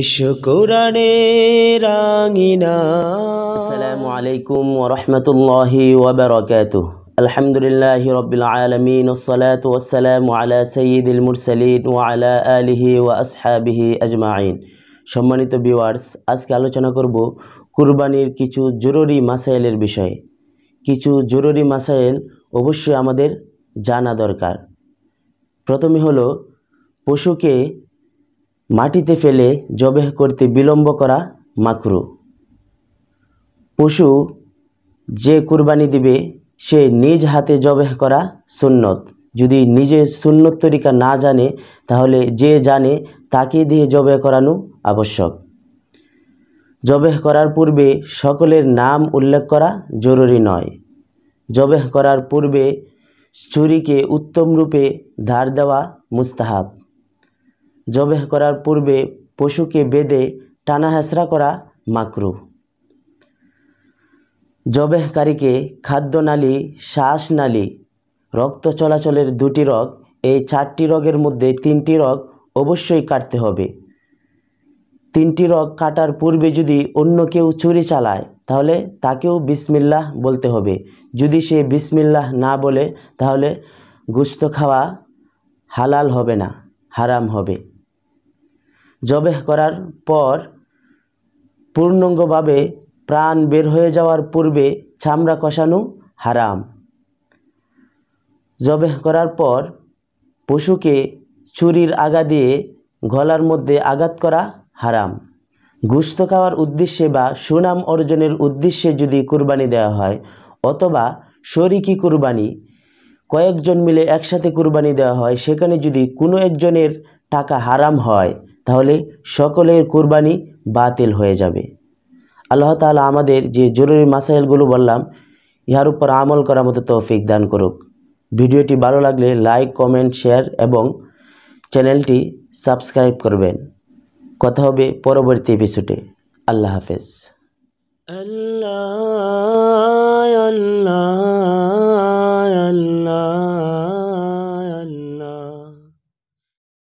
এসো কোরআনে রাঙিনা আসসালামু আলাইকুম ওরহমতুল্লাহি ওবরাকাতু আলহামদুলিল্লাহ রবিল আলমিন ওসলাত ওসালাম আলা সঈদুল মুরসালিন ও আলা আলিহি ও আসহাবিহি আজমাইন সম্মানিত ভিওয়ার্স আজকে আলোচনা করব কুরবানির কিছু জরুরি মাসাইলের বিষয়ে কিছু জরুরি মাসাইল অবশ্যই আমাদের জানা দরকার প্রথমে হলো পশুকে মাটিতে ফেলে জবেহ করতে বিলম্ব করা মাকরু পশু যে কুরবানি দিবে সে নিজ হাতে জবেহ করা সুন্নত যদি নিজে সুন্নত তরিকা না জানে তাহলে যে জানে তাকে দিয়ে জবেহ করানো আবশ্যক জবেহ করার পূর্বে সকলের নাম উল্লেখ করা জরুরি নয় জবেহ করার পূর্বে চুরিকে উত্তম রূপে ধার দেওয়া মুস্তাহাব জবেহ করার পূর্বে পশুকে বেঁধে টানা হেঁচড়া করা মাকরু জবেহকারীকে শ্বাস নালি রক্ত চলাচলের দুটি রগ এই চারটি রগের মধ্যে তিনটি রগ অবশ্যই কাটতে হবে তিনটি রগ কাটার পূর্বে যদি অন্য কেউ চুরি চালায় তাহলে তাকেও বিসমিল্লাহ বলতে হবে যদি সে বিসমিল্লাহ না বলে তাহলে গুস্ত খাওয়া হালাল হবে না হারাম হবে জবেহ করার পর পূর্ণাঙ্গভাবে প্রাণ বের হয়ে যাওয়ার পূর্বে চামড়া কষানো হারাম জবেহ করার পর পশুকে ছুরির আগা দিয়ে গলার মধ্যে আঘাত করা হারাম গুস্ত খাওয়ার উদ্দেশ্যে বা সুনাম অর্জনের উদ্দেশ্যে যদি কুরবানি দেওয়া হয় অথবা শরিকি কুরবানি কয়েকজন মিলে একসাথে কুরবানি দেওয়া হয় সেখানে যদি কোনো একজনের টাকা হারাম হয় তাহলে সকলের কুরবানি বাতিল হয়ে যাবে আল্লাহ তালা আমাদের যে জরুরি মাসাইলগুলো বললাম ইহার উপর আমল করার মতো তৌফিক দান করুক ভিডিওটি ভালো লাগলে লাইক কমেন্ট শেয়ার এবং চ্যানেলটি সাবস্ক্রাইব করবেন কথা হবে পরবর্তী এপিসোডে আল্লাহ হাফেজ আল্লাহ আল্লাহ আল্লাহ